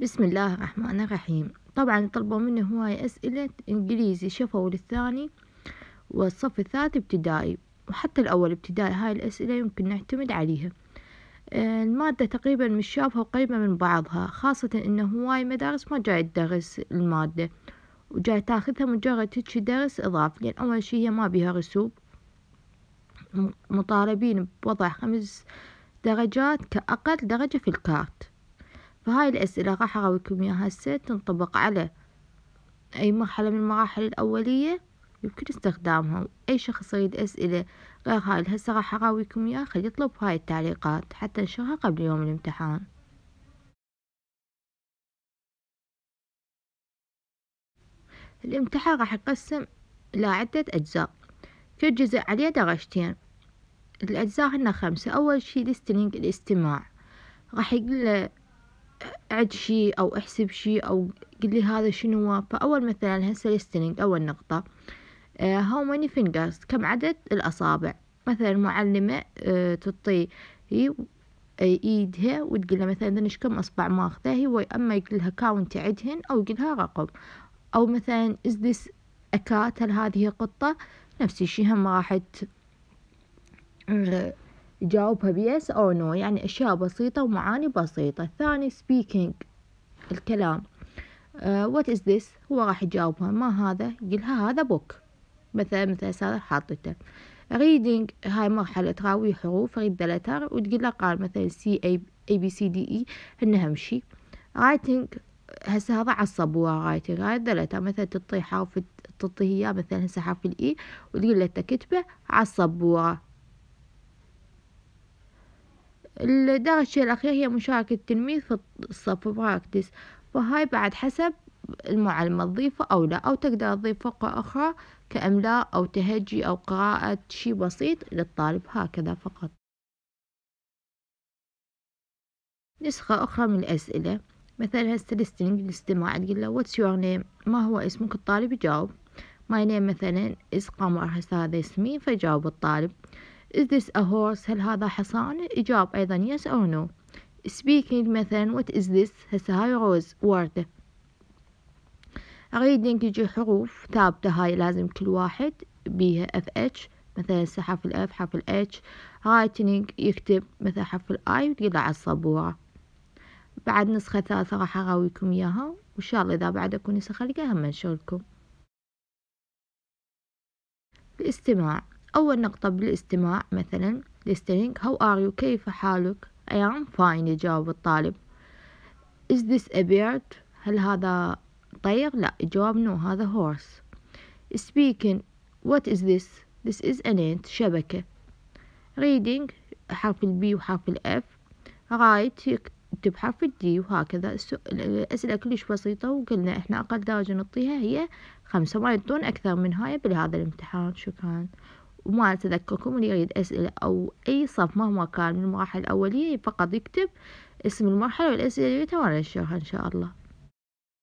بسم الله الرحمن الرحيم طبعا طلبوا مني هواي أسئلة إنجليزي شفوا للثاني والصف الثالث ابتدائي وحتى الأول ابتدائي هاي الأسئلة يمكن نعتمد عليها آه، المادة تقريبا مش شافها وقريبة من بعضها خاصة إنه هواي مدارس ما جاي تدرس المادة وجاي تاخذها مجرد هيجي درس إضافي لأن أول شي هي ما بيها رسوب مطالبين بوضع خمس درجات كأقل درجة في الكارت فهاي الأسئلة راح أراويكم إياها هسه تنطبق على أي مرحلة من المراحل الأولية يمكن استخدامها أي شخص يريد أسئلة غير هاي هسه راح أراويكم إياها خلي يطلب هاي التعليقات حتى نشرها قبل يوم الامتحان الامتحان راح يقسم إلى عدة أجزاء كل جزء عليه درجتين الأجزاء هنا خمسة أول شي listening الاستماع راح يقول اعد شيء أو احسب شيء أو قل لي هذا شنو فأول مثلا هسه الستنج أول نقطة هاو ماني فينجرز كم عدد الأصابع مثلا المعلمة آه، تعطي آه، ايدها وتقول لها مثلا ايش كم اصبع ماخذه هي اما يقول لها كاونت عدهن او يقول لها رقم او مثلا از ذس اكات هل هذه قطه نفس الشيء هم راح آه، يجاوبها بيس أو نو يعني أشياء بسيطة ومعاني بسيطة الثاني speaking الكلام وات از ذس هو راح يجاوبها ما هذا يقولها هذا بوك مثلا مثلا هسه حاطته ريدنج هاي مرحلة تراوي حروف ريد دلتر وتقول له قال مثلا سي اي بي سي دي اي انها همشي رايتنج هسه هذا على الصبورة رايتنج هاي لتر مثلا تطي حرف تطي اياه مثلا هسه حرف الاي e، وتقول له تكتبه على الدرجة الشيء الأخير هي مشاركة التلميذ في الصف براكتس فهاي بعد حسب المعلمة تضيفه أو لا أو تقدر تضيف فقرة أخرى كإملاء أو تهجي أو قراءة شي بسيط للطالب هكذا فقط نسخة أخرى من الأسئلة مثلا هسه listening الاستماع تقول له واتس يور نيم ما هو اسمك الطالب يجاوب ماي نيم مثلا is قمر هسه هذا اسمي فجاوب الطالب Is this a horse هل هذا حصان إجاب أيضا yes or no speaking مثلا what is this هسه هاي روز وردة أريد إنك يجي حروف ثابتة هاي لازم كل واحد بيها اف اتش مثلا هسه حرف الاف حرف الاتش رايتنج يكتب مثلا حرف الاي وتقلع على الصبورة. بعد نسخة ثالثة راح أراويكم إياها وإن شاء الله إذا بعد أكون نسخة لقاها هم نشرلكم الاستماع أول نقطة بالاستماع مثلا listening how are you كيف حالك I am fine يجاوب الطالب is this a bird هل هذا طير لا الجواب no هذا horse speaking what is this this is an ant شبكة reading حرف البي وحرف الاف write يكتب حرف الدي وهكذا الأسئلة كلش بسيطة وقلنا احنا أقل درجة نعطيها هي خمسة ما يعطون أكثر من هاي بهذا الامتحان شكرا وما أتذكركم تذكركم اللي يريد أسئلة أو أي صف مهما كان من المراحل الأولية فقط يكتب اسم المرحلة والأسئلة اللي يريدها وأنا إن شاء الله